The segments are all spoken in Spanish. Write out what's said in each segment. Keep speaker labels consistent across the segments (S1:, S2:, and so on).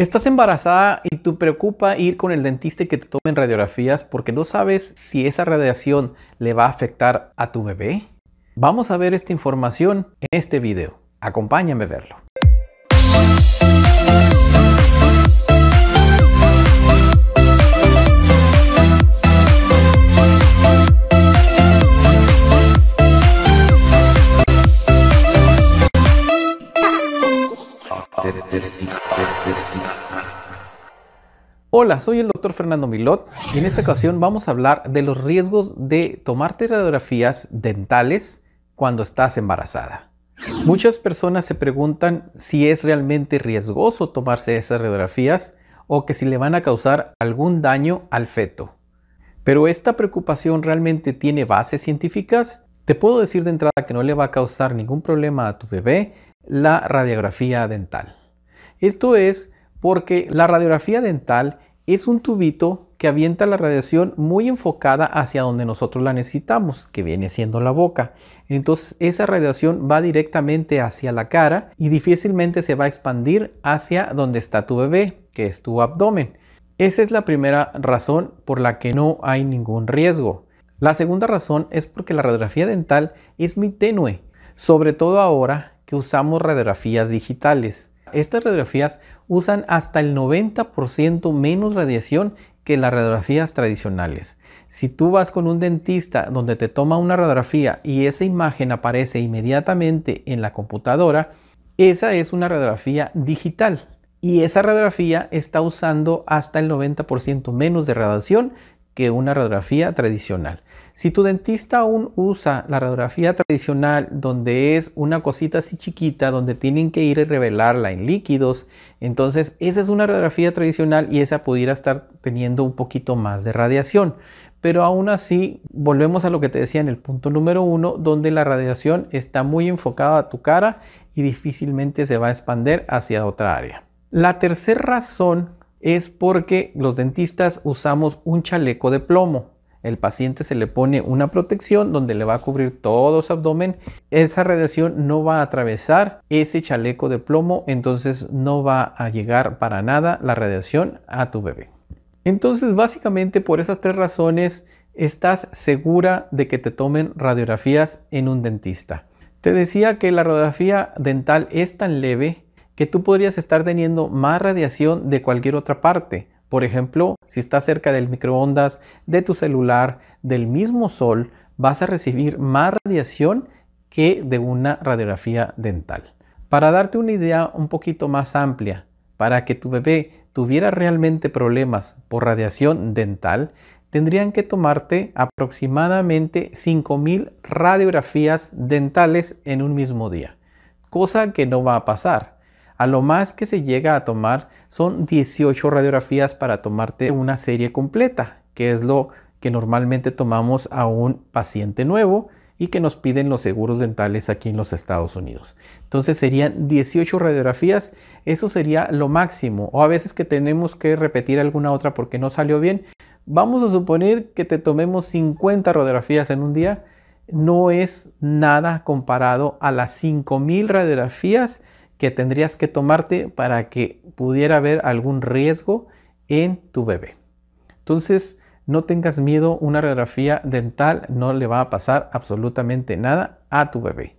S1: Estás embarazada y te preocupa ir con el dentista y que te tomen radiografías porque no sabes si esa radiación le va a afectar a tu bebé. Vamos a ver esta información en este video. Acompáñame a verlo. Hola, soy el doctor Fernando Milot y en esta ocasión vamos a hablar de los riesgos de tomarte radiografías dentales cuando estás embarazada. Muchas personas se preguntan si es realmente riesgoso tomarse esas radiografías o que si le van a causar algún daño al feto. Pero esta preocupación realmente tiene bases científicas. Te puedo decir de entrada que no le va a causar ningún problema a tu bebé la radiografía dental. Esto es porque la radiografía dental es un tubito que avienta la radiación muy enfocada hacia donde nosotros la necesitamos, que viene siendo la boca. Entonces esa radiación va directamente hacia la cara y difícilmente se va a expandir hacia donde está tu bebé, que es tu abdomen. Esa es la primera razón por la que no hay ningún riesgo. La segunda razón es porque la radiografía dental es muy tenue, sobre todo ahora que usamos radiografías digitales. Estas radiografías usan hasta el 90% menos radiación que las radiografías tradicionales. Si tú vas con un dentista donde te toma una radiografía y esa imagen aparece inmediatamente en la computadora, esa es una radiografía digital y esa radiografía está usando hasta el 90% menos de radiación una radiografía tradicional. Si tu dentista aún usa la radiografía tradicional, donde es una cosita así chiquita, donde tienen que ir y revelarla en líquidos, entonces esa es una radiografía tradicional y esa pudiera estar teniendo un poquito más de radiación. Pero aún así, volvemos a lo que te decía en el punto número uno, donde la radiación está muy enfocada a tu cara y difícilmente se va a expander hacia otra área. La tercera razón es porque los dentistas usamos un chaleco de plomo. El paciente se le pone una protección donde le va a cubrir todo su abdomen. Esa radiación no va a atravesar ese chaleco de plomo, entonces no va a llegar para nada la radiación a tu bebé. Entonces, básicamente por esas tres razones, estás segura de que te tomen radiografías en un dentista. Te decía que la radiografía dental es tan leve que tú podrías estar teniendo más radiación de cualquier otra parte. Por ejemplo, si estás cerca del microondas, de tu celular, del mismo sol, vas a recibir más radiación que de una radiografía dental. Para darte una idea un poquito más amplia, para que tu bebé tuviera realmente problemas por radiación dental, tendrían que tomarte aproximadamente 5.000 radiografías dentales en un mismo día, cosa que no va a pasar. A lo más que se llega a tomar son 18 radiografías para tomarte una serie completa, que es lo que normalmente tomamos a un paciente nuevo y que nos piden los seguros dentales aquí en los Estados Unidos. Entonces serían 18 radiografías, eso sería lo máximo, o a veces que tenemos que repetir alguna otra porque no salió bien. Vamos a suponer que te tomemos 50 radiografías en un día, no es nada comparado a las 5000 radiografías que tendrías que tomarte para que pudiera haber algún riesgo en tu bebé. Entonces, no tengas miedo, una radiografía dental no le va a pasar absolutamente nada a tu bebé.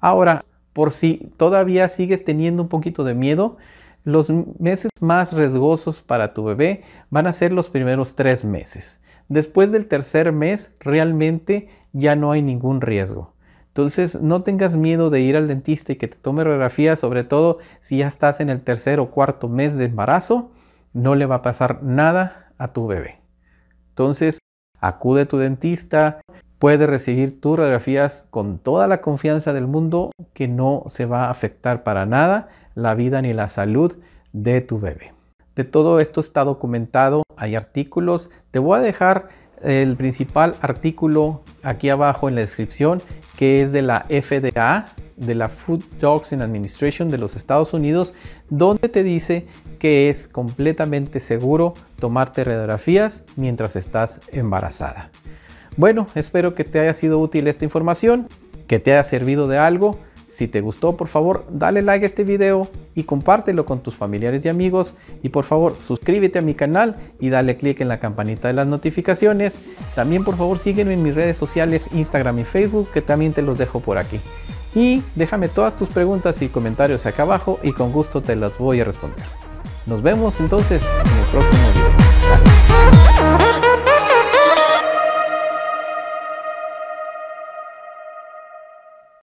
S1: Ahora, por si todavía sigues teniendo un poquito de miedo, los meses más riesgosos para tu bebé van a ser los primeros tres meses. Después del tercer mes, realmente ya no hay ningún riesgo. Entonces, no tengas miedo de ir al dentista y que te tome radiografías sobre todo si ya estás en el tercer o cuarto mes de embarazo, no le va a pasar nada a tu bebé. Entonces, acude a tu dentista, puede recibir tus radiografías con toda la confianza del mundo que no se va a afectar para nada la vida ni la salud de tu bebé. De todo esto está documentado, hay artículos. Te voy a dejar el principal artículo aquí abajo en la descripción que es de la FDA, de la Food Dogs and Administration de los Estados Unidos, donde te dice que es completamente seguro tomarte radiografías mientras estás embarazada. Bueno, espero que te haya sido útil esta información, que te haya servido de algo. Si te gustó, por favor, dale like a este video, y compártelo con tus familiares y amigos. Y por favor, suscríbete a mi canal y dale clic en la campanita de las notificaciones. También por favor sígueme en mis redes sociales Instagram y Facebook que también te los dejo por aquí. Y déjame todas tus preguntas y comentarios acá abajo y con gusto te las voy a responder. Nos vemos entonces en el próximo video. Gracias.